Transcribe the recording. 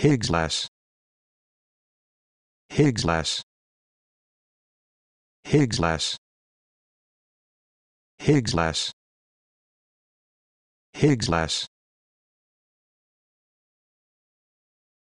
Higgs less. Higgs less. Higgs less. Higgs less. Higgs less.